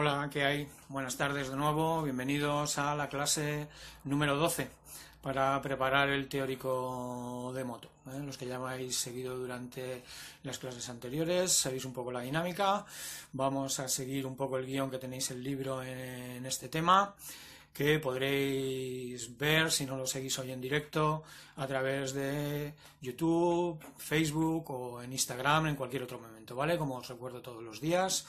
Hola, ¿qué hay? Buenas tardes de nuevo, bienvenidos a la clase número 12 para preparar el teórico de moto. ¿eh? Los que ya me habéis seguido durante las clases anteriores, sabéis un poco la dinámica. Vamos a seguir un poco el guión que tenéis el libro en este tema que podréis ver si no lo seguís hoy en directo a través de YouTube, Facebook o en Instagram en cualquier otro momento, ¿vale? Como os recuerdo todos los días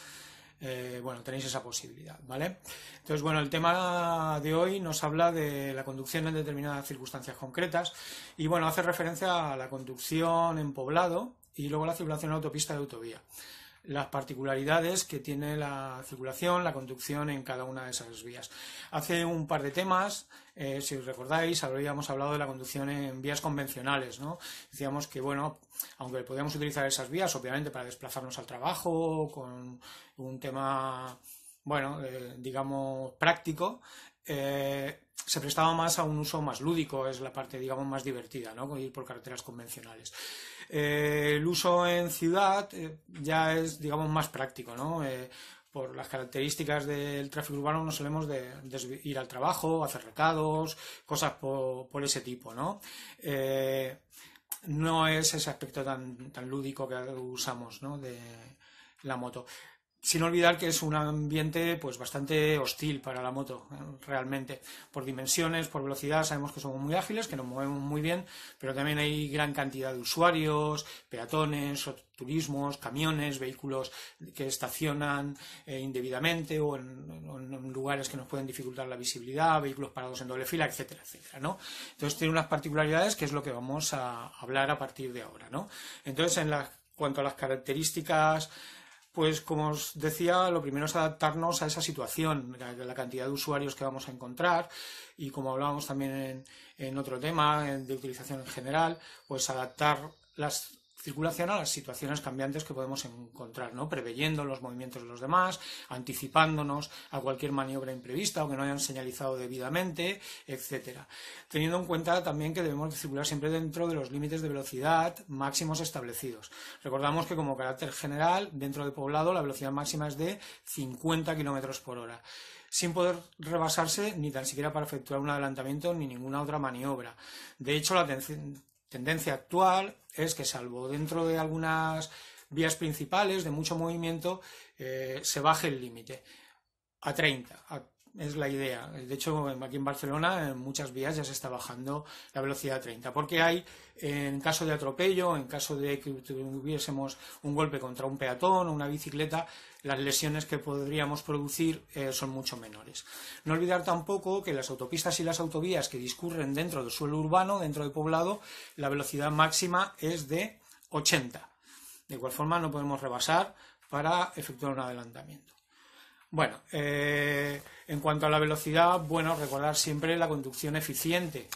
eh, bueno, tenéis esa posibilidad, ¿vale? Entonces, bueno, el tema de hoy nos habla de la conducción en determinadas circunstancias concretas y, bueno, hace referencia a la conducción en poblado y luego la circulación en autopista de autovía las particularidades que tiene la circulación, la conducción en cada una de esas vías. Hace un par de temas, eh, si os recordáis, habíamos hablado de la conducción en vías convencionales, ¿no? Decíamos que, bueno, aunque podíamos utilizar esas vías, obviamente, para desplazarnos al trabajo, con un tema, bueno, eh, digamos, práctico, eh, se prestaba más a un uso más lúdico, es la parte, digamos, más divertida, ¿no? Ir por carreteras convencionales. Eh, el uso en ciudad eh, ya es, digamos, más práctico, ¿no? Eh, por las características del tráfico urbano no solemos ir al trabajo, hacer recados, cosas por, ese tipo, ¿no? no es ese aspecto tan, lúdico que usamos, De la moto sin olvidar que es un ambiente pues bastante hostil para la moto ¿eh? realmente por dimensiones por velocidad sabemos que somos muy ágiles que nos movemos muy bien pero también hay gran cantidad de usuarios peatones turismos camiones vehículos que estacionan eh, indebidamente o en, lugares que nos pueden dificultar la visibilidad vehículos parados en doble fila etcétera etcétera no entonces tiene unas particularidades que es lo que vamos a hablar a partir de ahora no entonces en cuanto a las características pues como os decía, lo primero es adaptarnos a esa situación, a la cantidad de usuarios que vamos a encontrar y como hablábamos también en, en otro tema de utilización en general, pues adaptar las circulación a las situaciones cambiantes que podemos encontrar, ¿no? Preveyendo los movimientos de los demás, anticipándonos a cualquier maniobra imprevista o que no hayan señalizado debidamente, etcétera. Teniendo en cuenta también que debemos circular siempre dentro de los límites de velocidad máximos establecidos. Recordamos que como carácter general, dentro de poblado la velocidad máxima es de 50 km por hora sin poder rebasarse ni tan siquiera para efectuar un adelantamiento ni ninguna otra maniobra. De hecho, la atención tendencia actual es que, salvo dentro de algunas vías principales de mucho movimiento, eh, se baje el límite a 30, es la idea. De hecho, aquí en Barcelona, en muchas vías ya se está bajando la velocidad a 30, porque hay, en caso de atropello, en caso de que tuviésemos un golpe contra un peatón o una bicicleta, las lesiones que podríamos producir eh, son mucho menores. No olvidar tampoco que las autopistas y las autovías que discurren dentro del suelo urbano, dentro del poblado, la velocidad máxima es de 80. De igual forma, no podemos rebasar para efectuar un adelantamiento. Bueno, eh, en cuanto a la velocidad, bueno, recordar siempre la conducción eficiente.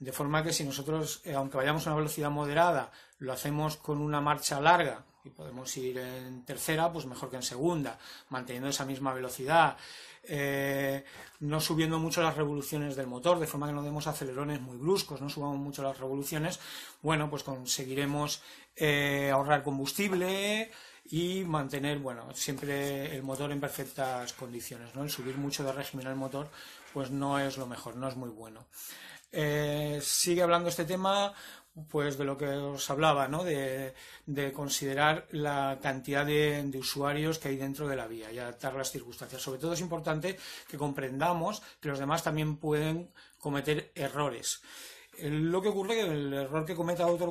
De forma que si nosotros, eh, aunque vayamos a una velocidad moderada, lo hacemos con una marcha larga y podemos ir en tercera, pues mejor que en segunda, manteniendo esa misma velocidad, eh, no subiendo mucho las revoluciones del motor, de forma que no demos acelerones muy bruscos, no subamos mucho las revoluciones, bueno, pues conseguiremos ahorrar combustible, y mantener, bueno, siempre el motor en perfectas condiciones, ¿no? El subir mucho de régimen al motor, pues no es lo mejor, no es muy bueno. Eh, sigue hablando este tema, pues de lo que os hablaba, ¿no? De, considerar la cantidad de, usuarios que hay dentro de la vía y adaptar las circunstancias. Sobre todo es importante que comprendamos que los demás también pueden cometer errores lo que ocurre es que el error que cometa otro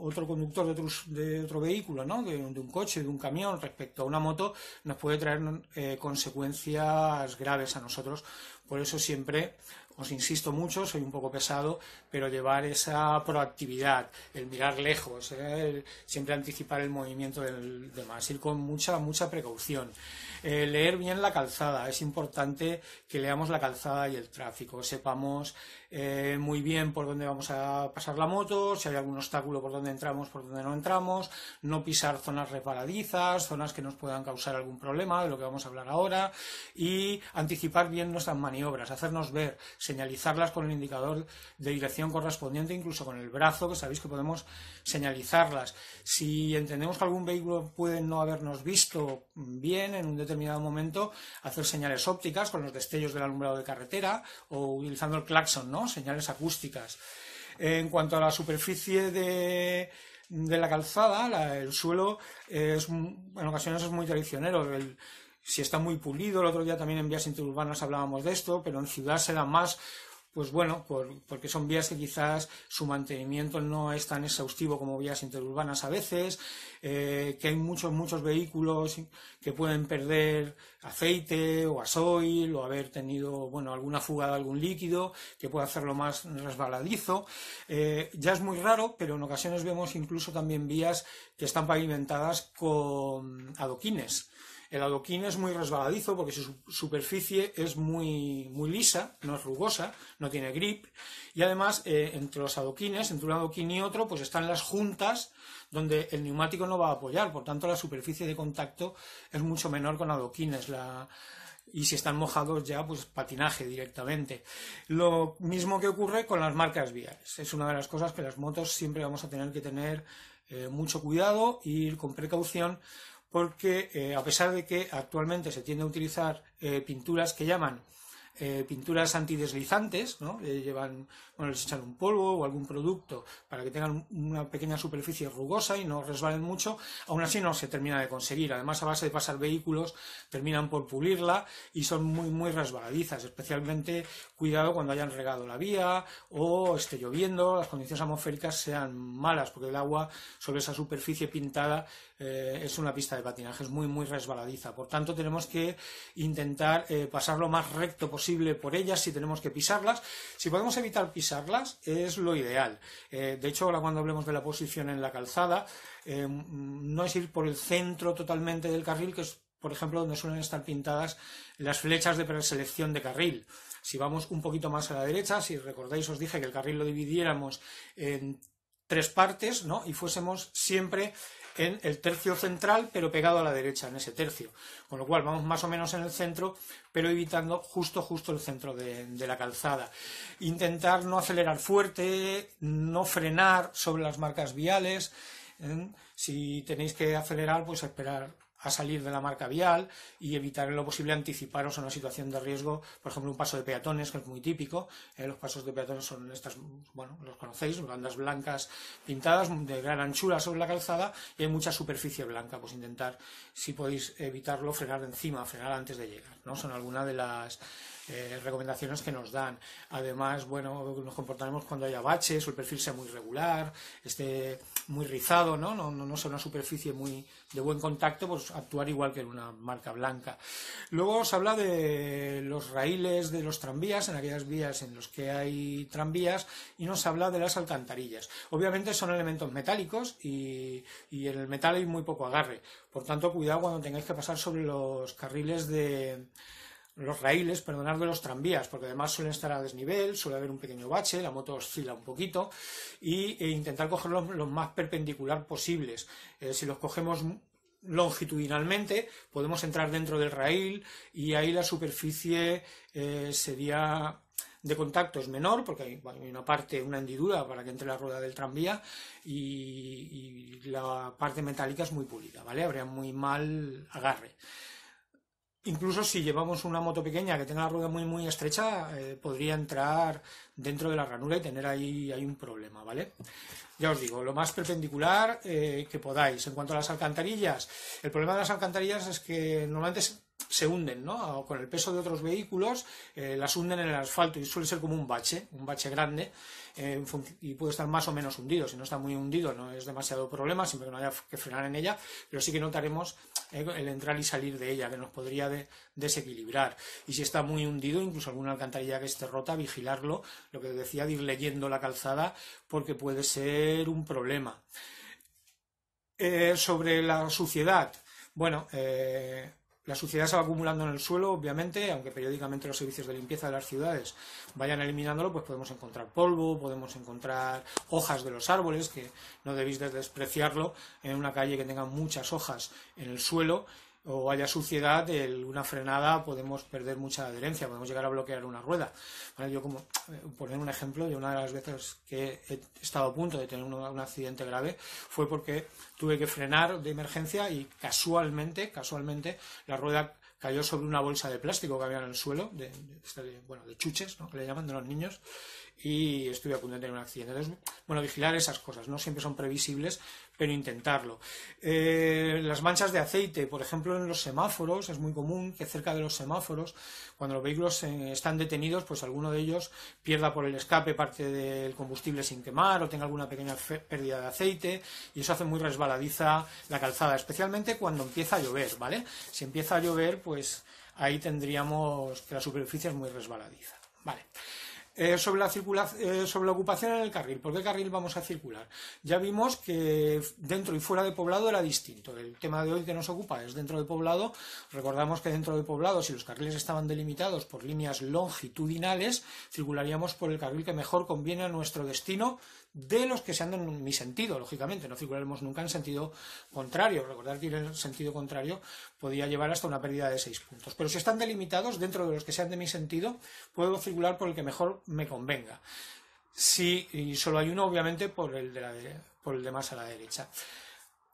otro conductor de otro, de otro vehículo, ¿no? de, un coche, de un camión respecto a una moto, nos puede traer eh, consecuencias graves a nosotros. Por eso siempre os insisto mucho, soy un poco pesado, pero llevar esa proactividad, el mirar lejos, eh, siempre anticipar el movimiento del demás, ir con mucha, mucha precaución. Eh, leer bien la calzada, es importante que leamos la calzada y el tráfico, sepamos eh, muy bien por dónde vamos a pasar la moto, si hay algún obstáculo por dónde entramos, por dónde no entramos, no pisar zonas reparadizas, zonas que nos puedan causar algún problema, de lo que vamos a hablar ahora, y anticipar bien nuestras maniobras, hacernos ver, señalizarlas con el indicador de dirección correspondiente, incluso con el brazo, que sabéis que podemos señalizarlas. Si entendemos que algún vehículo puede no habernos visto bien en un determinado momento, hacer señales ópticas con los destellos del alumbrado de carretera o utilizando el claxon, Señales acústicas. En cuanto a la superficie de, de la calzada, el suelo en ocasiones es muy traicionero. si está muy pulido, el otro día también en vías interurbanas hablábamos de esto, pero en ciudad se da más pues bueno, porque son vías que quizás su mantenimiento no es tan exhaustivo como vías interurbanas a veces, eh, que hay muchos, muchos vehículos que pueden perder aceite o asoil o haber tenido, bueno, alguna fuga de algún líquido que pueda hacerlo más resbaladizo. Eh, ya es muy raro, pero en ocasiones vemos incluso también vías que están pavimentadas con adoquines. El adoquín es muy resbaladizo porque su superficie es muy, muy lisa, no es rugosa, no tiene grip. Y además, eh, entre los adoquines, entre un adoquín y otro, pues están las juntas donde el neumático no va a apoyar. Por tanto, la superficie de contacto es mucho menor con adoquines. y si están mojados ya, pues patinaje directamente. Lo mismo que ocurre con las marcas viales. Es una de las cosas que las motos siempre vamos a tener que tener eh, mucho cuidado y ir con precaución porque eh, a pesar de que actualmente se tiende a utilizar eh, pinturas que llaman eh, pinturas antideslizantes, llevan bueno, les echan un polvo o algún producto para que tengan una pequeña superficie rugosa y no resbalen mucho, aún así no se termina de conseguir. Además, a base de pasar vehículos, terminan por pulirla y son muy, muy resbaladizas, especialmente cuidado cuando hayan regado la vía o esté lloviendo, las condiciones atmosféricas sean malas, porque el agua sobre esa superficie pintada eh, es una pista de patinaje, es muy, muy resbaladiza. Por tanto, tenemos que intentar eh, pasar lo más recto posible por ellas si tenemos que pisarlas. Si podemos evitar pisar es lo ideal. Eh, de hecho, ahora cuando hablemos de la posición en la calzada, eh, no es ir por el centro totalmente del carril, que es, por ejemplo, donde suelen estar pintadas las flechas de preselección de carril. Si vamos un poquito más a la derecha, si recordáis, os dije que el carril lo dividiéramos en tres partes, ¿no? Y fuésemos siempre en el tercio central, pero pegado a la derecha, en ese tercio. Con lo cual vamos más o menos en el centro, pero evitando justo, justo el centro de, de la calzada. Intentar no acelerar fuerte, no frenar sobre las marcas viales. ¿eh? Si tenéis que acelerar, pues esperar a salir de la marca vial y evitar en lo posible anticiparos a una situación de riesgo, por ejemplo, un paso de peatones, que es muy típico. ¿eh? los pasos de peatones son estas, bueno, los conocéis, bandas blancas pintadas de gran anchura sobre la calzada y hay mucha superficie blanca. Pues intentar, si podéis evitarlo, frenar encima, frenar antes de llegar. ¿no? Son algunas de las eh, recomendaciones que nos dan. Además, bueno, nos comportaremos cuando haya baches, o el perfil sea muy regular, esté muy rizado, ¿no? No, no, sea una superficie muy de buen contacto, pues actuar igual que en una marca blanca. Luego os habla de los raíles de los tranvías, en aquellas vías en las que hay tranvías, y nos habla de las alcantarillas. Obviamente son elementos metálicos y, y en el metal hay muy poco agarre. Por tanto, cuidado cuando tengáis que pasar sobre los carriles de los raíles, perdonar de los tranvías, porque además suelen estar a desnivel, suele haber un pequeño bache, la moto oscila un poquito, e intentar cogerlos los más perpendicular posibles. Eh, si los cogemos longitudinalmente, podemos entrar dentro del raíl y ahí la superficie eh, sería de contacto es menor porque hay, una parte, una hendidura para que entre la rueda del tranvía y, y la parte metálica es muy pulida, ¿vale? Habría muy mal agarre. Incluso si llevamos una moto pequeña que tenga la rueda muy muy estrecha, eh, podría entrar dentro de la ranura y tener ahí, un problema, ¿vale? Ya os digo, lo más perpendicular eh, que podáis. En cuanto a las alcantarillas, el problema de las alcantarillas es que normalmente se hunden, ¿no? Con el peso de otros vehículos, eh, las hunden en el asfalto y suele ser como un bache, un bache grande, eh, y puede estar más o menos hundido. Si no está muy hundido, no es demasiado problema, siempre que no haya que frenar en ella, pero sí que notaremos eh, el entrar y salir de ella, que nos podría desequilibrar. Y si está muy hundido, incluso alguna alcantarilla que esté rota, vigilarlo, lo que decía, de ir leyendo la calzada, porque puede ser un problema. sobre la suciedad, bueno, la suciedad se va acumulando en el suelo, obviamente, aunque periódicamente los servicios de limpieza de las ciudades vayan eliminándolo, pues podemos encontrar polvo, podemos encontrar hojas de los árboles, que no debéis despreciarlo en una calle que tenga muchas hojas en el suelo o haya suciedad, en una frenada podemos perder mucha adherencia, podemos llegar a bloquear una rueda. yo como eh, poner un ejemplo, de una de las veces que he estado a punto de tener un, accidente grave fue porque tuve que frenar de emergencia y casualmente, casualmente, la rueda cayó sobre una bolsa de plástico que había en el suelo, de, chuches, ¿no? que le llaman de los niños, y estoy a punto de tener un accidente. bueno, vigilar esas cosas, no siempre son previsibles, pero intentarlo. Eh, las manchas de aceite, por ejemplo, en los semáforos, es muy común que cerca de los semáforos, cuando los vehículos eh, están detenidos, pues alguno de ellos pierda por el escape parte del combustible sin quemar o tenga alguna pequeña pérdida de aceite y eso hace muy resbaladiza la calzada, especialmente cuando empieza a llover, ¿vale? Si empieza a llover, pues ahí tendríamos que la superficie es muy resbaladiza, ¿vale? Eh, sobre, la eh, sobre la ocupación en el carril, ¿por qué carril vamos a circular? Ya vimos que dentro y fuera de poblado era distinto. El tema de hoy que nos ocupa es dentro de poblado. Recordamos que dentro de poblado, si los carriles estaban delimitados por líneas longitudinales, circularíamos por el carril que mejor conviene a nuestro destino de los que se de en mi sentido, lógicamente, no figuraremos nunca en sentido contrario. Recordar que ir en sentido contrario podía llevar hasta una pérdida de seis puntos. Pero si están delimitados dentro de los que sean de mi sentido, puedo figurar por el que mejor me convenga. Si y solo hay uno, obviamente, por el de, la por el de más a la derecha.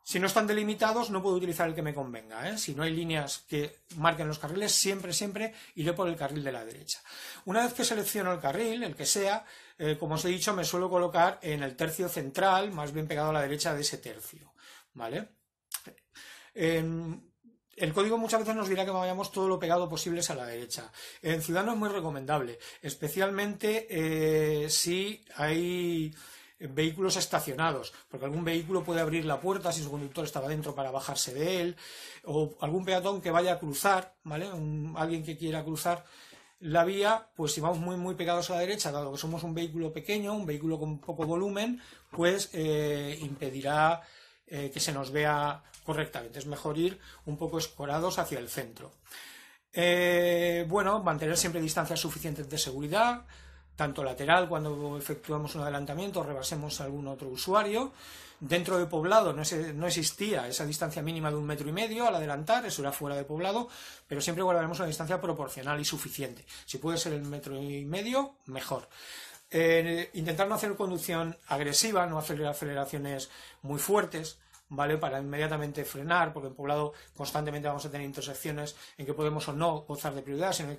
Si no están delimitados, no puedo utilizar el que me convenga. ¿eh? Si no hay líneas que marquen los carriles, siempre, siempre iré por el carril de la derecha. Una vez que selecciono el carril, el que sea, eh, como os he dicho, me suelo colocar en el tercio central, más bien pegado a la derecha de ese tercio. ¿Vale? el código muchas veces nos dirá que vayamos todo lo pegado posible a la derecha. En no es muy recomendable, especialmente eh, si hay vehículos estacionados, porque algún vehículo puede abrir la puerta si su conductor estaba dentro para bajarse de él, o algún peatón que vaya a cruzar, ¿vale? alguien que quiera cruzar la vía, pues si vamos muy, muy pegados a la derecha, dado que somos un vehículo pequeño, un vehículo con poco volumen, pues eh, impedirá eh, que se nos vea correctamente. Es mejor ir un poco escorados hacia el centro. Eh, bueno, mantener siempre distancias suficientes de seguridad, tanto lateral cuando efectuamos un adelantamiento, rebasemos a algún otro usuario. Dentro de poblado no, no, existía esa distancia mínima de un metro y medio al adelantar, eso era fuera de poblado, pero siempre guardaremos una distancia proporcional y suficiente. Si puede ser el metro y medio, mejor. Eh, intentar no hacer conducción agresiva, no hacer aceleraciones muy fuertes, ¿vale? Para inmediatamente frenar, porque en poblado constantemente vamos a tener intersecciones en que podemos o no gozar de prioridad, sino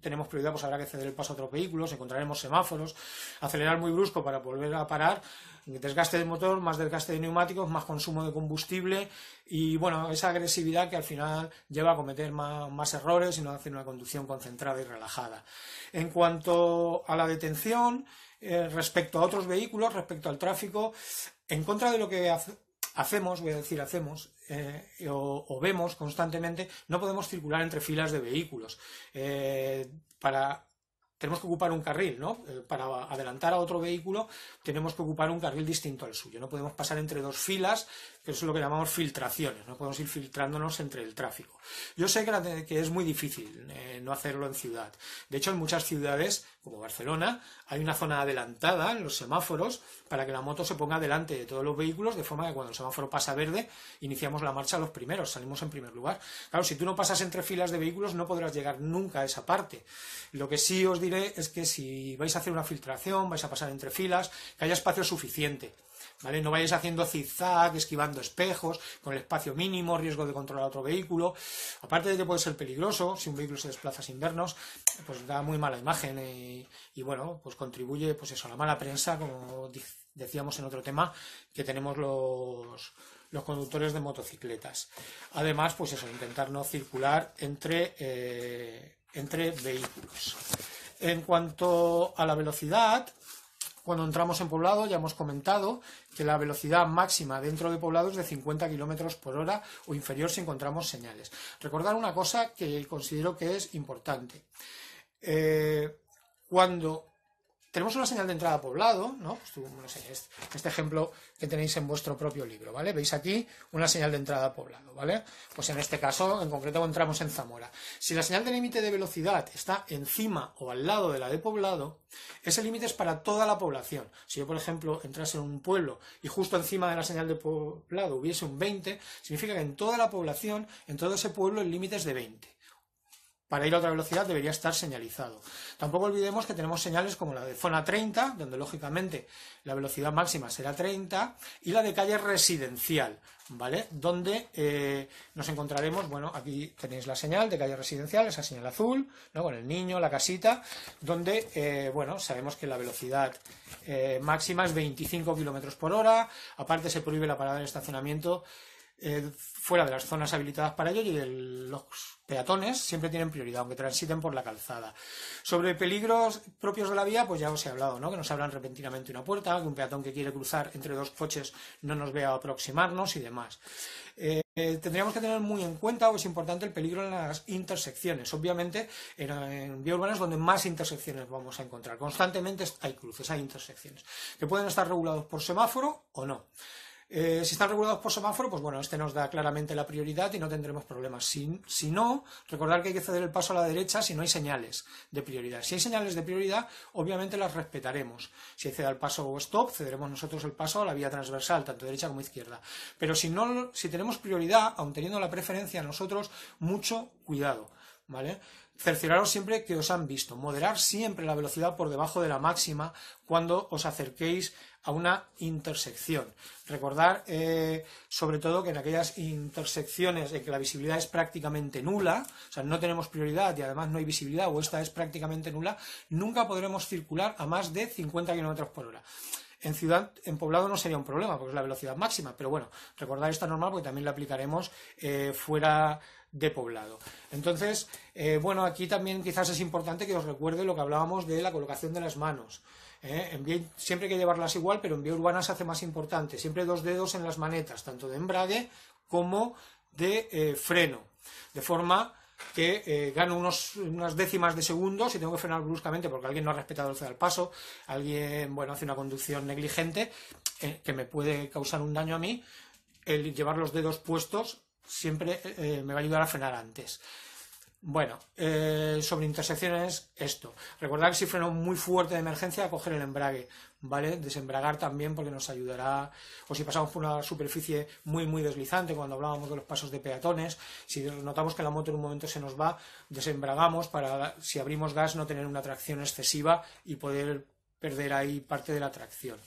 tenemos prioridad, pues habrá que ceder el paso a otros vehículos, encontraremos semáforos, acelerar muy brusco para volver a parar, desgaste del motor, más desgaste de neumáticos, más consumo de combustible y bueno, esa agresividad que al final lleva a cometer más, errores y no hacer una conducción concentrada y relajada. En cuanto a la detención, eh, respecto a otros vehículos, respecto al tráfico, en contra de lo que hacemos, voy a decir hacemos, eh, o, vemos constantemente, no podemos circular entre filas de vehículos. Eh, tenemos que ocupar un carril, ¿no? Eh, para adelantar a otro vehículo tenemos que ocupar un carril distinto al suyo. No podemos pasar entre dos filas es lo que llamamos filtraciones, no podemos ir filtrándonos entre el tráfico. Yo sé que, es muy difícil eh, no hacerlo en ciudad. De hecho, en muchas ciudades, como Barcelona, hay una zona adelantada en los semáforos para que la moto se ponga delante de todos los vehículos, de forma que cuando el semáforo pasa verde, iniciamos la marcha los primeros, salimos en primer lugar. Claro, si tú no pasas entre filas de vehículos, no podrás llegar nunca a esa parte. Lo que sí os diré es que si vais a hacer una filtración, vais a pasar entre filas, que haya espacio suficiente. ¿Vale? No vayas haciendo zigzag, esquivando espejos, con el espacio mínimo, riesgo de controlar otro vehículo. Aparte de que puede ser peligroso, si un vehículo se desplaza sin vernos, pues da muy mala imagen eh, y, bueno, pues contribuye pues eso, a la mala prensa, como decíamos en otro tema, que tenemos los, los conductores de motocicletas. Además, pues eso, intentar no circular entre eh, vehículos. En cuanto a la velocidad, cuando entramos en poblado ya hemos comentado que la velocidad máxima dentro de poblado es de 50 km por hora o inferior si encontramos señales. Recordar una cosa que considero que es importante. Eh, cuando tenemos una señal de entrada poblado, ¿no? Pues este ejemplo que tenéis en vuestro propio libro, ¿vale? Veis aquí una señal de entrada poblado, ¿vale? Pues en este caso, en concreto, entramos en Zamora. Si la señal de límite de velocidad está encima o al lado de la de poblado, ese límite es para toda la población. Si yo, por ejemplo, entrase en un pueblo y justo encima de la señal de poblado hubiese un 20, significa que en toda la población, en todo ese pueblo, el límite es de 20 para ir a otra velocidad debería estar señalizado. Tampoco olvidemos que tenemos señales como la de zona 30, donde lógicamente la velocidad máxima será 30, y la de calle residencial, ¿vale? Donde eh, nos encontraremos, bueno, aquí tenéis la señal de calle residencial, esa señal azul, ¿no? Con el niño, la casita, donde, eh, bueno, sabemos que la velocidad eh, máxima es 25 kilómetros por hora, aparte se prohíbe la parada en estacionamiento eh, fuera de las zonas habilitadas para ello y los peatones siempre tienen prioridad, aunque transiten por la calzada. Sobre peligros propios de la vía, pues ya os he hablado, ¿no? Que nos abran repentinamente una puerta, que un peatón que quiere cruzar entre dos coches no nos vea aproximarnos y demás. Eh, tendríamos que tener muy en cuenta, o es importante, el peligro en las intersecciones. Obviamente, en, en vía es donde más intersecciones vamos a encontrar. Constantemente hay cruces, hay intersecciones, que pueden estar regulados por semáforo o no. Eh, si están regulados por semáforo, pues bueno, este nos da claramente la prioridad y no tendremos problemas. Si, no, recordar que hay que ceder el paso a la derecha si no hay señales de prioridad. Si hay señales de prioridad, obviamente las respetaremos. Si ceda el paso o stop, cederemos nosotros el paso a la vía transversal, tanto derecha como izquierda. Pero si, no, si tenemos prioridad, aun teniendo la preferencia nosotros, mucho cuidado. ¿Vale? Cercioraros siempre que os han visto. Moderar siempre la velocidad por debajo de la máxima cuando os acerquéis a una intersección. Recordar, eh, sobre todo, que en aquellas intersecciones en que la visibilidad es prácticamente nula, o sea, no tenemos prioridad y además no hay visibilidad o esta es prácticamente nula, nunca podremos circular a más de 50 km por hora. En ciudad, en poblado no sería un problema porque es la velocidad máxima, pero bueno, recordar esta norma porque también la aplicaremos eh, fuera de poblado. Entonces, eh, bueno, aquí también quizás es importante que os recuerde lo que hablábamos de la colocación de las manos. ¿eh? siempre hay que llevarlas igual, pero en vía urbana se hace más importante. Siempre dos dedos en las manetas, tanto de embrague como de eh, freno. De forma que eh, gano unos, unas décimas de segundos si tengo que frenar bruscamente porque alguien no ha respetado el al paso, alguien bueno, hace una conducción negligente que me puede causar un daño a mí, el llevar los dedos puestos siempre me va a ayudar a frenar antes. Bueno, eh, sobre intersecciones, esto. Recordar que si freno muy fuerte de emergencia, coger el embrague, ¿vale? Desembragar también porque nos ayudará, o si pasamos por una superficie muy, muy deslizante, cuando hablábamos de los pasos de peatones, si notamos que la moto en un momento se nos va, desembragamos para, si abrimos gas, no tener una tracción excesiva y poder perder ahí parte de la tracción.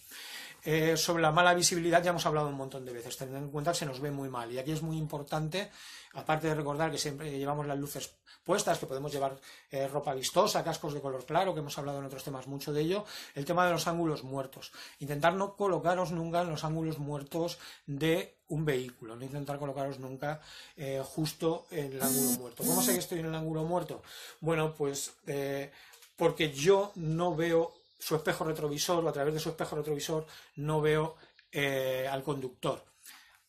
Eh, sobre la mala visibilidad ya hemos hablado un montón de veces, teniendo en cuenta que se nos ve muy mal. Y aquí es muy importante, aparte de recordar que siempre llevamos las luces puestas, que podemos llevar eh, ropa vistosa, cascos de color claro, que hemos hablado en otros temas mucho de ello, el tema de los ángulos muertos. Intentar no colocaros nunca en los ángulos muertos de un vehículo, no intentar colocaros nunca eh, justo en el ángulo muerto. ¿Cómo sé que estoy en el ángulo muerto? Bueno, pues porque yo no veo su espejo retrovisor o a través de su espejo retrovisor no veo eh, al conductor.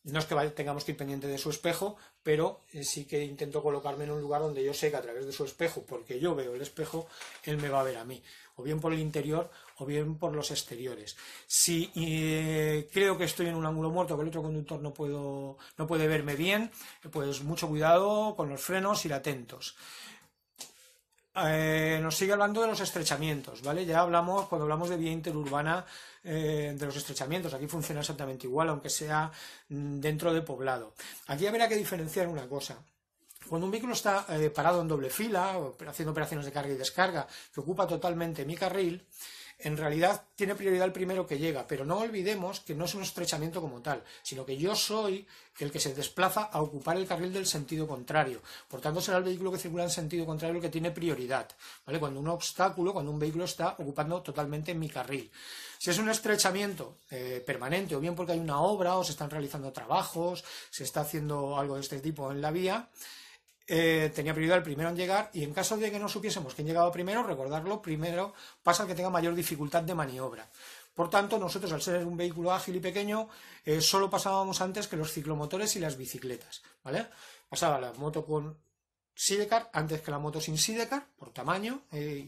No es que tengamos que ir pendiente de su espejo, pero eh, sí que intento colocarme en un lugar donde yo sé que a través de su espejo, porque yo veo el espejo, él me va a ver a mí, o bien por el interior o bien por los exteriores. Si eh, creo que estoy en un ángulo muerto, que el otro conductor no, puedo, no puede verme bien, pues mucho cuidado con los frenos, y atentos. Eh, nos sigue hablando de los estrechamientos, ¿vale? Ya hablamos, cuando hablamos de vía interurbana, eh, de los estrechamientos. Aquí funciona exactamente igual, aunque sea mm, dentro de poblado. Aquí habrá que diferenciar una cosa. Cuando un vehículo está eh, parado en doble fila, haciendo operaciones de carga y descarga, que ocupa totalmente mi carril, en realidad tiene prioridad el primero que llega, pero no olvidemos que no es un estrechamiento como tal, sino que yo soy el que se desplaza a ocupar el carril del sentido contrario. Por tanto, será el vehículo que circula en sentido contrario el que tiene prioridad, ¿vale? Cuando un obstáculo, cuando un vehículo está ocupando totalmente mi carril. Si es un estrechamiento eh, permanente, o bien porque hay una obra, o se están realizando trabajos, se está haciendo algo de este tipo en la vía, eh, tenía prioridad el primero en llegar y en caso de que no supiésemos quién llegaba primero, recordarlo, primero pasa que tenga mayor dificultad de maniobra. Por tanto, nosotros, al ser un vehículo ágil y pequeño, eh, solo pasábamos antes que los ciclomotores y las bicicletas, ¿vale? Pasaba la moto con sidecar antes que la moto sin sidecar, por tamaño, eh,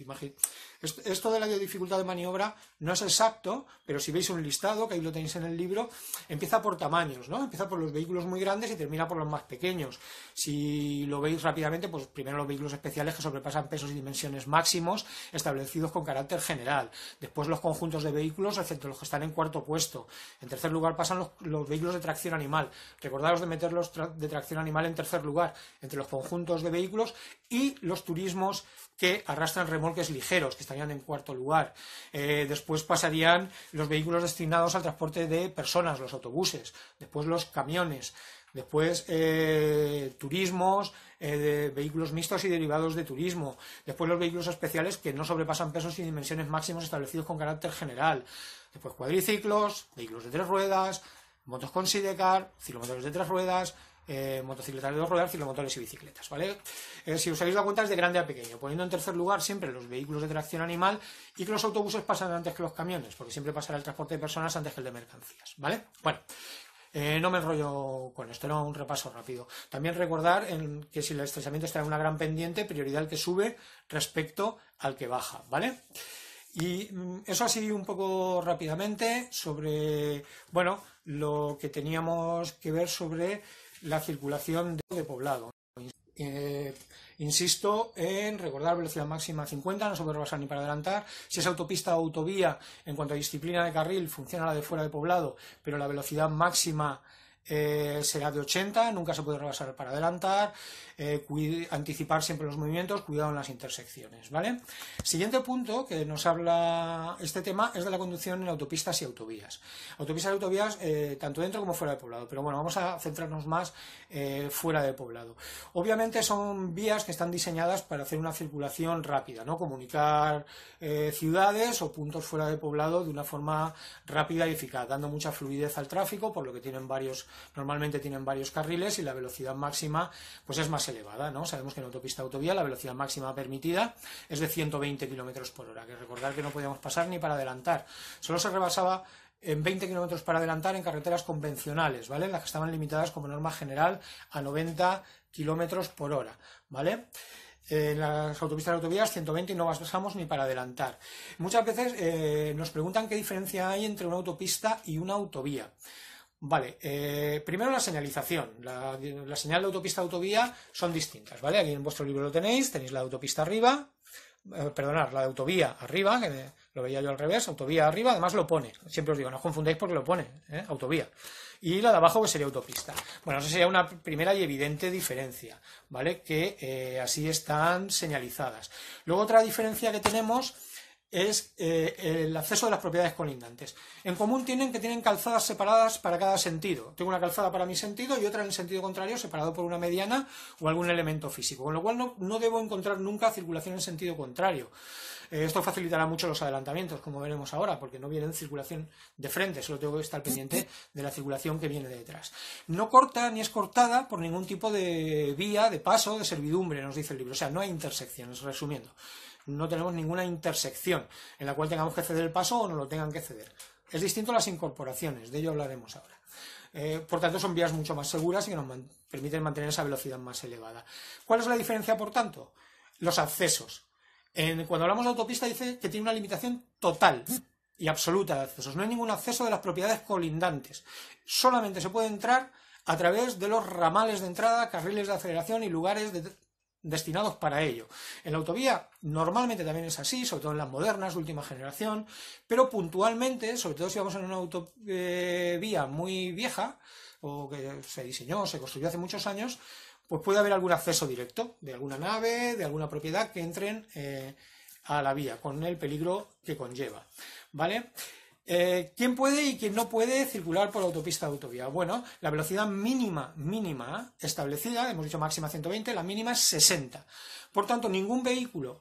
esto de la dificultad de maniobra no es exacto, pero si veis un listado, que ahí lo tenéis en el libro, empieza por tamaños, ¿no? Empieza por los vehículos muy grandes y termina por los más pequeños. Si lo veis rápidamente, pues primero los vehículos especiales que sobrepasan pesos y dimensiones máximos establecidos con carácter general. Después los conjuntos de vehículos, excepto los que están en cuarto puesto. En tercer lugar pasan los, vehículos de tracción animal. Recordaros de meter los de tracción animal en tercer lugar, entre los conjuntos de vehículos y los turismos que arrastran remolques ligeros, que estarían en cuarto lugar. Eh, después pasarían los vehículos destinados al transporte de personas, los autobuses, después los camiones, después eh, turismos, eh, vehículos mixtos y derivados de turismo, después los vehículos especiales que no sobrepasan pesos y dimensiones máximos establecidos con carácter general, después cuadriciclos, vehículos de tres ruedas, motos con sidecar, kilómetros de tres ruedas, eh, motocicletas de dos ruedas, motores y bicicletas, ¿vale? Eh, si os habéis dado cuenta es de grande a pequeño, poniendo en tercer lugar siempre los vehículos de tracción animal y que los autobuses pasan antes que los camiones, porque siempre pasará el transporte de personas antes que el de mercancías, ¿vale? Bueno, eh, no me enrollo con esto, era un repaso rápido. También recordar que si el estrechamiento está en una gran pendiente, prioridad al que sube respecto al que baja, ¿vale? Y mm, eso ha así un poco rápidamente sobre, bueno, lo que teníamos que ver sobre la circulación de poblado. Eh, insisto en recordar velocidad máxima 50, no se puede rebasar ni para adelantar. Si es autopista o autovía, en cuanto a disciplina de carril, funciona la de fuera de poblado, pero la velocidad máxima eh, será de 80, nunca se puede rebasar para adelantar, eh, anticipar siempre los movimientos, cuidado en las intersecciones, ¿vale? Siguiente punto que nos habla este tema es de la conducción en autopistas y autovías. Autopistas y autovías eh, tanto dentro como fuera de poblado, pero bueno, vamos a centrarnos más fuera de poblado. Obviamente son vías que están diseñadas para hacer una circulación rápida, ¿no? Comunicar ciudades o puntos fuera de poblado de una forma rápida y eficaz, dando mucha fluidez al tráfico, por lo que tienen varios Normalmente tienen varios carriles y la velocidad máxima pues es más elevada, ¿no? Sabemos que en autopista autovía la velocidad máxima permitida es de 120 km por hora, que recordar que no podíamos pasar ni para adelantar. Solo se rebasaba en 20 kilómetros para adelantar en carreteras convencionales, ¿vale? Las que estaban limitadas como norma general a 90 kilómetros por hora, ¿vale? En las autopistas autovías 120 y no pasamos ni para adelantar. Muchas veces eh, nos preguntan qué diferencia hay entre una autopista y una autovía. Vale, eh, primero la señalización. La, señal de autopista autovía son distintas, ¿vale? Aquí en vuestro libro lo tenéis, tenéis la autopista arriba, eh, perdonad, la de autovía arriba, que lo veía yo al revés, autovía arriba, además lo pone, siempre os digo, no os confundáis porque lo pone, ¿eh? autovía. Y la de abajo que sería autopista. Bueno, esa sería una primera y evidente diferencia, ¿vale? Que así están señalizadas. Luego otra diferencia que tenemos es eh, el acceso de las propiedades colindantes. En común tienen que tienen calzadas separadas para cada sentido. Tengo una calzada para mi sentido y otra en el sentido contrario separado por una mediana o algún elemento físico, con lo cual no, debo encontrar nunca circulación en sentido contrario. Eh, esto facilitará mucho los adelantamientos, como veremos ahora, porque no viene en circulación de frente, solo tengo que estar pendiente de la circulación que viene de detrás. No corta ni es cortada por ningún tipo de vía, de paso, de servidumbre, nos dice el libro. O sea, no hay intersecciones, resumiendo no tenemos ninguna intersección en la cual tengamos que ceder el paso o no lo tengan que ceder. Es distinto a las incorporaciones, de ello hablaremos ahora. Eh, por tanto, son vías mucho más seguras y que nos permiten mantener esa velocidad más elevada. ¿Cuál es la diferencia, por tanto? Los accesos. cuando hablamos de autopista dice que tiene una limitación total y absoluta de accesos. No hay ningún acceso de las propiedades colindantes. Solamente se puede entrar a través de los ramales de entrada, carriles de aceleración y lugares de destinados para ello. En la autovía normalmente también es así, sobre todo en las modernas, última generación, pero puntualmente, sobre todo si vamos en una autovía eh, muy vieja, o que se diseñó, se construyó hace muchos años, pues puede haber algún acceso directo de alguna nave, de alguna propiedad que entren eh, a la vía, con el peligro que conlleva. ¿Vale? Eh, ¿Quién puede y quién no puede circular por la autopista de autovía? Bueno, la velocidad mínima, mínima establecida, hemos dicho máxima 120, la mínima es 60. Por tanto, ningún vehículo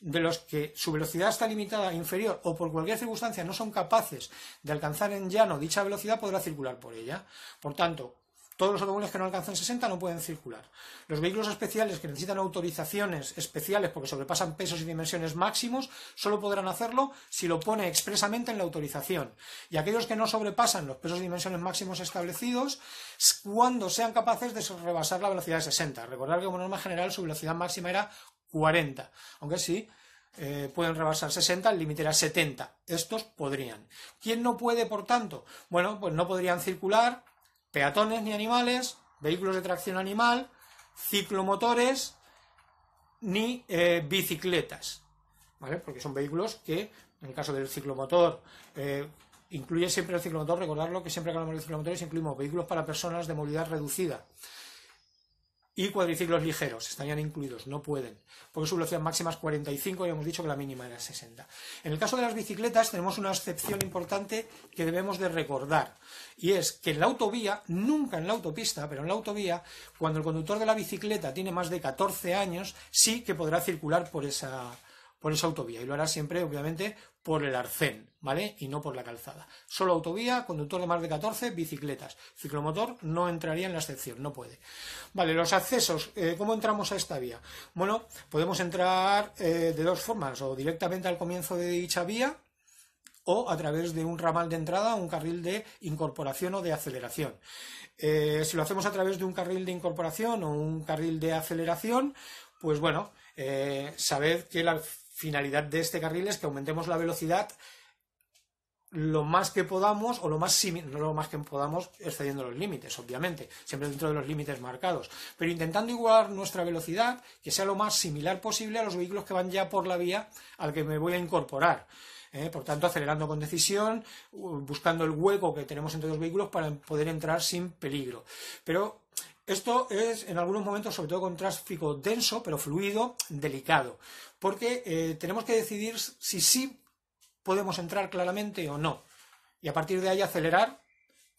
de los que su velocidad está limitada inferior o por cualquier circunstancia no son capaces de alcanzar en llano dicha velocidad podrá circular por ella. Por tanto, todos los automóviles que no alcanzan 60 no pueden circular. Los vehículos especiales que necesitan autorizaciones especiales porque sobrepasan pesos y dimensiones máximos solo podrán hacerlo si lo pone expresamente en la autorización. Y aquellos que no sobrepasan los pesos y dimensiones máximos establecidos cuando sean capaces de rebasar la velocidad de 60. Recordar que como norma general su velocidad máxima era 40. Aunque sí, eh, pueden rebasar 60, el límite era 70. Estos podrían. ¿Quién no puede, por tanto? Bueno, pues no podrían circular peatones ni animales, vehículos de tracción animal, ciclomotores ni eh, bicicletas, ¿vale? Porque son vehículos que, en el caso del ciclomotor, eh, incluye siempre el ciclomotor, recordadlo que siempre que hablamos de ciclomotores incluimos vehículos para personas de movilidad reducida, y cuadriciclos ligeros estarían incluidos, no pueden, porque su velocidad máxima es 45 y hemos dicho que la mínima era 60. En el caso de las bicicletas tenemos una excepción importante que debemos de recordar y es que en la autovía, nunca en la autopista, pero en la autovía, cuando el conductor de la bicicleta tiene más de 14 años, sí que podrá circular por esa, por esa autovía y lo hará siempre, obviamente, por el arcén, ¿vale? Y no por la calzada. Solo autovía, conductor de más de 14, bicicletas. Ciclomotor no entraría en la excepción, no puede. Vale, los accesos, eh, ¿cómo entramos a esta vía? Bueno, podemos entrar eh, de dos formas, o directamente al comienzo de dicha vía, o a través de un ramal de entrada, un carril de incorporación o de aceleración. Eh, si lo hacemos a través de un carril de incorporación o un carril de aceleración, pues bueno, sabed que la finalidad de este carril es que aumentemos la velocidad lo más que podamos o lo más, no lo más que podamos excediendo los límites, obviamente, siempre dentro de los límites marcados, pero intentando igualar nuestra velocidad que sea lo más similar posible a los vehículos que van ya por la vía al que me voy a incorporar. ¿eh? Por tanto, acelerando con decisión, buscando el hueco que tenemos entre los vehículos para poder entrar sin peligro. Pero esto es en algunos momentos, sobre todo con tráfico denso, pero fluido, delicado, porque eh, tenemos que decidir si sí podemos entrar claramente o no, y a partir de ahí acelerar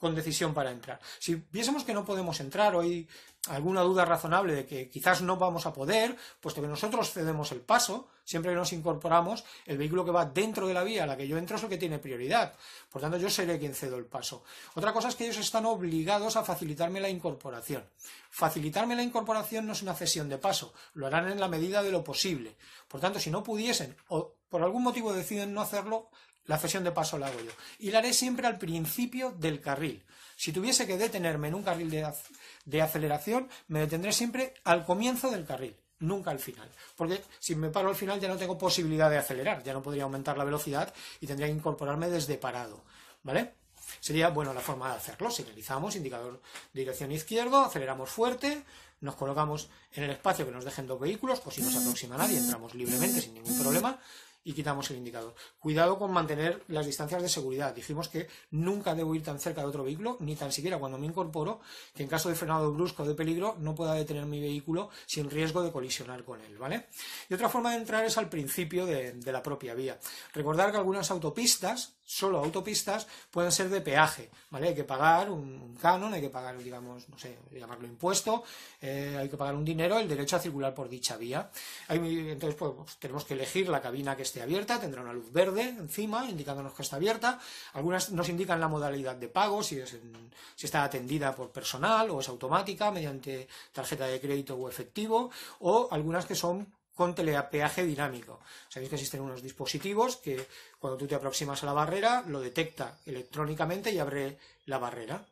con decisión para entrar. Si viésemos que no podemos entrar o hay alguna duda razonable de que quizás no vamos a poder, puesto que nosotros cedemos el paso, siempre que nos incorporamos, el vehículo que va dentro de la vía a la que yo entro es el que tiene prioridad. Por tanto, yo seré quien cedo el paso. Otra cosa es que ellos están obligados a facilitarme la incorporación. Facilitarme la incorporación no es una cesión de paso, lo harán en la medida de lo posible. Por tanto, si no pudiesen o por algún motivo deciden no hacerlo, la cesión de paso la hago yo. Y la haré siempre al principio del carril. Si tuviese que detenerme en un carril de, aceleración, me detendré siempre al comienzo del carril, nunca al final. Porque si me paro al final ya no tengo posibilidad de acelerar, ya no podría aumentar la velocidad y tendría que incorporarme desde parado. ¿Vale? Sería, bueno, la forma de hacerlo. realizamos indicador de dirección izquierdo, aceleramos fuerte, nos colocamos en el espacio que nos dejen dos vehículos, por si no se aproxima nadie, entramos libremente sin ningún problema y quitamos el indicador. Cuidado con mantener las distancias de seguridad. Dijimos que nunca debo ir tan cerca de otro vehículo, ni tan siquiera cuando me incorporo, que en caso de frenado brusco o de peligro no pueda detener mi vehículo sin riesgo de colisionar con él, ¿vale? Y otra forma de entrar es al principio de, la propia vía. Recordar que algunas autopistas, solo autopistas, pueden ser de peaje, ¿vale? Hay que pagar un, canon, hay que pagar, digamos, no sé, llamarlo impuesto, eh, hay que pagar un dinero, el derecho a circular por dicha vía. entonces, pues, tenemos que elegir la cabina que esté abierta, tendrá una luz verde encima indicándonos que está abierta. Algunas nos indican la modalidad de pago, si, está atendida por personal o es automática mediante tarjeta de crédito o efectivo, o algunas que son con telepeaje dinámico. Sabéis que existen unos dispositivos que cuando tú te aproximas a la barrera lo detecta electrónicamente y abre la barrera.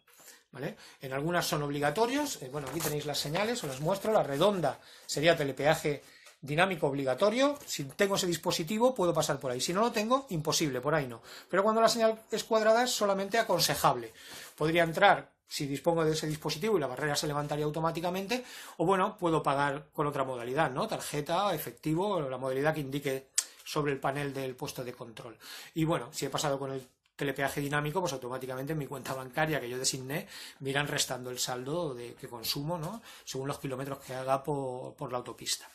¿Vale? En algunas son obligatorios. Eh, bueno, aquí tenéis las señales, os las muestro. La redonda sería telepeaje dinámico obligatorio, si tengo ese dispositivo puedo pasar por ahí, si no lo tengo, imposible, por ahí no. Pero cuando la señal es cuadrada es solamente aconsejable. Podría entrar si dispongo de ese dispositivo y la barrera se levantaría automáticamente, o bueno, puedo pagar con otra modalidad, ¿no? Tarjeta, efectivo, la modalidad que indique sobre el panel del puesto de control. Y bueno, si he pasado con el telepeaje dinámico, pues automáticamente en mi cuenta bancaria que yo designé me irán restando el saldo de, que consumo, ¿no? Según los kilómetros que haga por la autopista.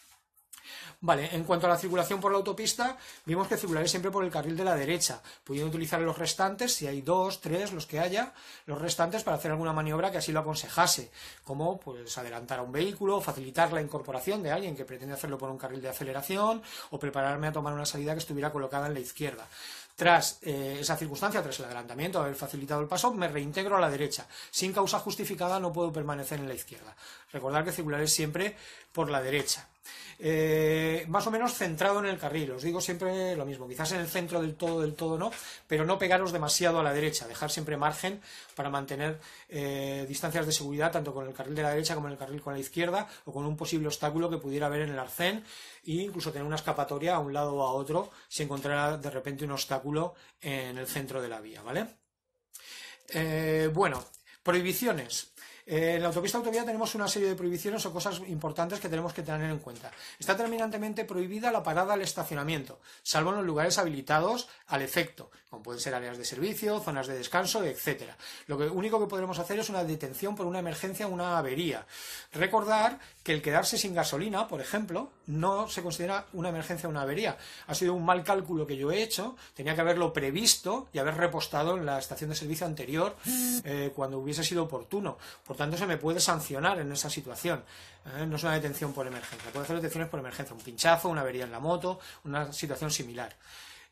Vale, en cuanto a la circulación por la autopista, vimos que circularé siempre por el carril de la derecha, pudiendo utilizar los restantes, si hay dos, tres, los que haya, los restantes para hacer alguna maniobra que así lo aconsejase, como pues adelantar a un vehículo, facilitar la incorporación de alguien que pretende hacerlo por un carril de aceleración o prepararme a tomar una salida que estuviera colocada en la izquierda tras eh, esa circunstancia, tras el adelantamiento, haber facilitado el paso, me reintegro a la derecha. Sin causa justificada no puedo permanecer en la izquierda. Recordar que circularé siempre por la derecha. Eh, más o menos centrado en el carril. Os digo siempre lo mismo, quizás en el centro del todo, del todo no, pero no pegaros demasiado a la derecha, dejar siempre margen para mantener eh, distancias de seguridad tanto con el carril de la derecha como en el carril con la izquierda o con un posible obstáculo que pudiera haber en el arcén e incluso tener una escapatoria a un lado o a otro si encontrara de repente un obstáculo en el centro de la vía, ¿vale? Eh, bueno, prohibiciones. Eh, en la autopista autovía tenemos una serie de prohibiciones o cosas importantes que tenemos que tener en cuenta. Está terminantemente prohibida la parada al estacionamiento, salvo en los lugares habilitados al efecto, pueden ser áreas de servicio, zonas de descanso, etcétera. Lo único que podremos hacer es una detención por una emergencia, una avería. Recordar que el quedarse sin gasolina, por ejemplo, no se considera una emergencia, o una avería. Ha sido un mal cálculo que yo he hecho, tenía que haberlo previsto y haber repostado en la estación de servicio anterior eh, cuando hubiese sido oportuno. Por tanto, se me puede sancionar en esa situación. Eh, no es una detención por emergencia, puede hacer detenciones por emergencia, un pinchazo, una avería en la moto, una situación similar.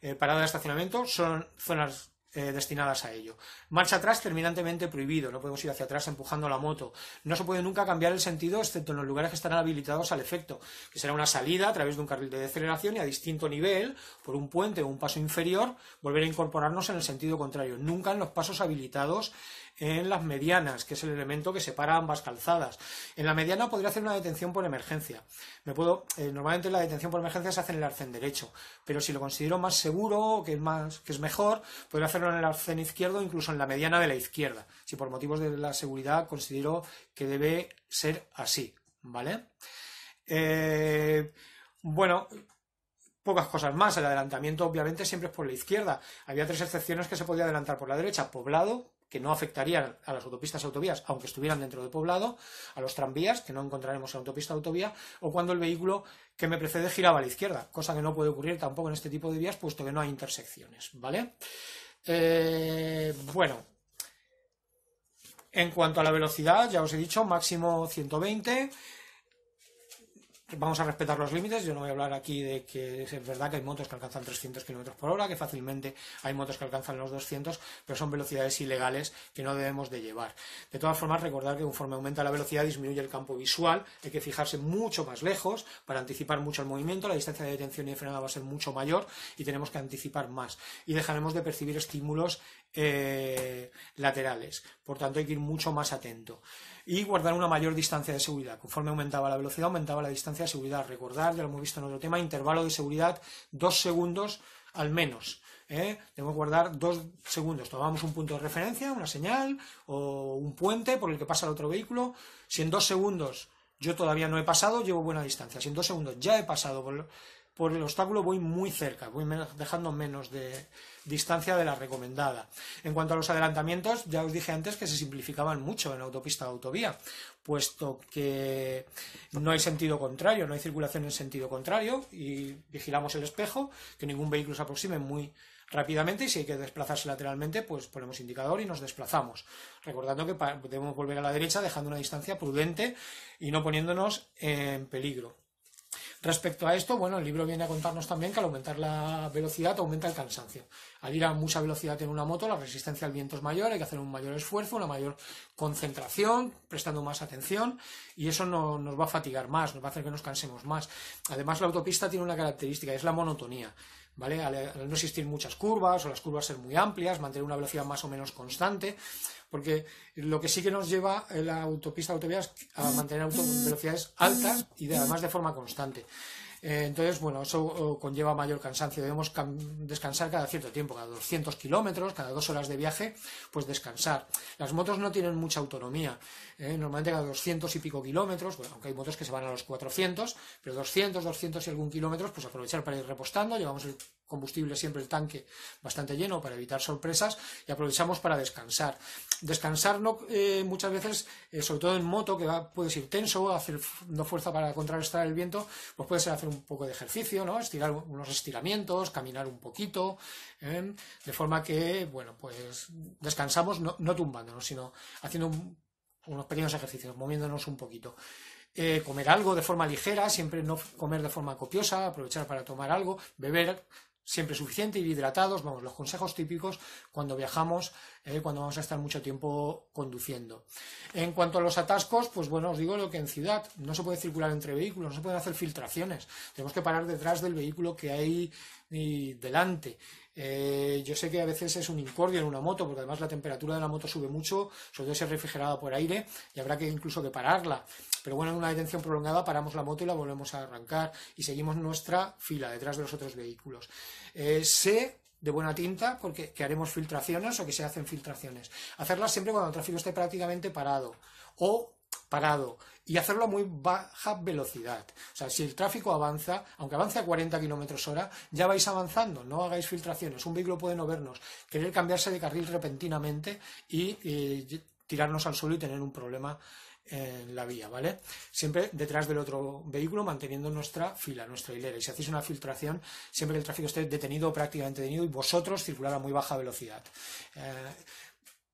Eh, parada de estacionamiento son zonas eh, destinadas a ello. Marcha atrás terminantemente prohibido, no podemos ir hacia atrás empujando la moto. No se puede nunca cambiar el sentido excepto en los lugares que estarán habilitados al efecto, que será una salida a través de un carril de deceleración y a distinto nivel, por un puente o un paso inferior, volver a incorporarnos en el sentido contrario, nunca en los pasos habilitados en las medianas, que es el elemento que separa ambas calzadas. En la mediana podría hacer una detención por emergencia. Me puedo, eh, normalmente la detención por emergencia se hace en el arcén derecho, pero si lo considero más seguro, que es, que es mejor, podría hacerlo en el arcén izquierdo, incluso en la mediana de la izquierda, si por motivos de la seguridad considero que debe ser así. ¿Vale? Eh, bueno, pocas cosas más. El adelantamiento, obviamente, siempre es por la izquierda. Había tres excepciones que se podía adelantar por la derecha: poblado, que no afectarían a las autopistas y autovías, aunque estuvieran dentro del poblado, a los tranvías, que no encontraremos en autopista autovía, o cuando el vehículo que me precede giraba a la izquierda, cosa que no puede ocurrir tampoco en este tipo de vías, puesto que no hay intersecciones, eh, bueno, en cuanto a la velocidad, ya os he dicho, máximo 120, vamos a respetar los límites. Yo no voy a hablar aquí de que es verdad que hay motos que alcanzan 300 kilómetros por hora, que fácilmente hay motos que alcanzan los 200, pero son velocidades ilegales que no debemos de llevar. De todas formas, recordar que conforme aumenta la velocidad disminuye el campo visual, hay que fijarse mucho más lejos para anticipar mucho el movimiento, la distancia de detención y de frenada va a ser mucho mayor y tenemos que anticipar más y dejaremos de percibir estímulos eh, laterales. Por tanto, hay que ir mucho más atento y guardar una mayor distancia de seguridad. Conforme aumentaba la velocidad, aumentaba la distancia de seguridad. Recordar, ya lo hemos visto en otro tema, intervalo de seguridad dos segundos al menos. ¿eh? Debemos guardar dos segundos. Tomamos un punto de referencia, una señal o un puente por el que pasa el otro vehículo. Si en dos segundos yo todavía no he pasado, llevo buena distancia. Si en dos segundos ya he pasado por el obstáculo voy muy cerca, voy dejando menos de distancia de la recomendada. En cuanto a los adelantamientos, ya os dije antes que se simplificaban mucho en autopista o autovía, puesto que no hay sentido contrario, no hay circulación en sentido contrario y vigilamos el espejo, que ningún vehículo se aproxime muy rápidamente y si hay que desplazarse lateralmente, pues ponemos indicador y nos desplazamos. Recordando que debemos volver a la derecha dejando una distancia prudente y no poniéndonos en peligro. Respecto a esto, bueno, el libro viene a contarnos también que al aumentar la velocidad aumenta el cansancio. Al ir a mucha velocidad en una moto, la resistencia al viento es mayor, hay que hacer un mayor esfuerzo, una mayor concentración, prestando más atención, y eso no, nos va a fatigar más, nos va a hacer que nos cansemos más. Además, la autopista tiene una característica, es la monotonía. ¿vale? Al, no existir muchas curvas o las curvas ser muy amplias, mantener una velocidad más o menos constante, porque lo que sí que nos lleva eh, la autopista a mantener velocidades altas y además de forma constante. Eh, entonces, bueno, eso eh, conlleva mayor cansancio. Debemos descansar cada cierto tiempo, cada 200 kilómetros, cada dos horas de viaje, pues descansar. Las motos no tienen mucha autonomía. ¿eh? normalmente cada 200 y pico kilómetros, aunque hay motos que se van a los 400, pero 200, 200 y algún kilómetro, pues aprovechar para ir repostando. Llevamos el combustible siempre el tanque bastante lleno para evitar sorpresas y aprovechamos para descansar. Descansar no, eh, muchas veces, eh, sobre todo en moto, que va, ser ser tenso, hacer no fuerza para contrarrestar el viento, pues puede ser hacer un poco de ejercicio, ¿no? estirar unos estiramientos, caminar un poquito, ¿eh? de forma que, bueno, pues descansamos no, no tumbándonos, sino haciendo unos pequeños ejercicios, moviéndonos un poquito. comer algo de forma ligera, siempre no comer de forma copiosa, aprovechar para tomar algo, beber siempre suficiente, ir hidratados, vamos, los consejos típicos cuando viajamos, eh, cuando vamos a estar mucho tiempo conduciendo. En cuanto a los atascos, pues bueno, os digo lo que en ciudad no se puede circular entre vehículos, no se pueden hacer filtraciones, tenemos que parar detrás del vehículo que hay delante. Eh, yo sé que a veces es un incordio en una moto, porque además la temperatura de la moto sube mucho, sobre todo si es refrigerada por aire, y habrá que incluso que pararla. Pero bueno, en una detención prolongada paramos la moto y la volvemos a arrancar y seguimos nuestra fila detrás de los otros vehículos. Eh, sé de buena tinta porque que haremos filtraciones o que se hacen filtraciones. Hacerlas siempre cuando el tráfico esté prácticamente parado o parado y hacerlo a muy baja velocidad. O sea, si el tráfico avanza, aunque avance a 40 kilómetros hora, ya vais avanzando, no hagáis filtraciones. Un vehículo puede no vernos, querer cambiarse de carril repentinamente y eh, tirarnos al suelo y tener un problema en la vía, ¿vale? Siempre detrás del otro vehículo manteniendo nuestra fila, nuestra hilera. Y si hacéis una filtración, siempre que el tráfico esté detenido o prácticamente detenido y vosotros circular a muy baja velocidad. Eh,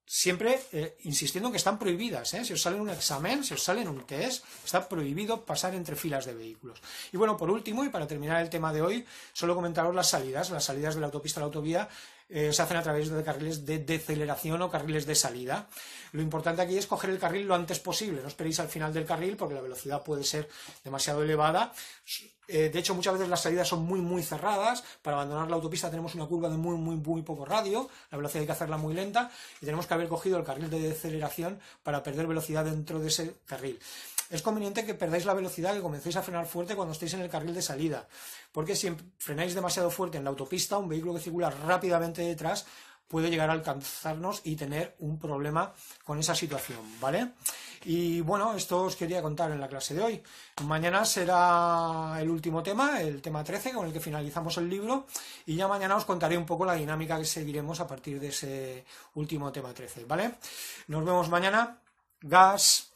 siempre eh, insistiendo en que están prohibidas. ¿eh? Si os sale un examen, si os sale un test, está prohibido pasar entre filas de vehículos. Y bueno, por último, y para terminar el tema de hoy, solo comentaros las salidas, las salidas de la autopista a la autovía eh, se hacen a través de carriles de deceleración o carriles de salida. Lo importante aquí es coger el carril lo antes posible, no esperéis al final del carril porque la velocidad puede ser demasiado elevada. Eh, de hecho, muchas veces las salidas son muy, muy cerradas. Para abandonar la autopista tenemos una curva de muy, muy, muy poco radio. La velocidad hay que hacerla muy lenta y tenemos que haber cogido el carril de deceleración para perder velocidad dentro de ese carril es conveniente que perdáis la velocidad, que comencéis a frenar fuerte cuando estéis en el carril de salida, porque si em-, frenáis demasiado fuerte en la autopista, un vehículo que circula rápidamente detrás puede llegar a alcanzarnos y tener un problema con esa situación, ¿vale? Y bueno, esto os quería contar en la clase de hoy. Mañana será el último tema, el tema 13, con el que finalizamos el libro, y ya mañana os contaré un poco la dinámica que seguiremos a partir de ese último tema 13, ¿vale? Nos vemos mañana. Gas.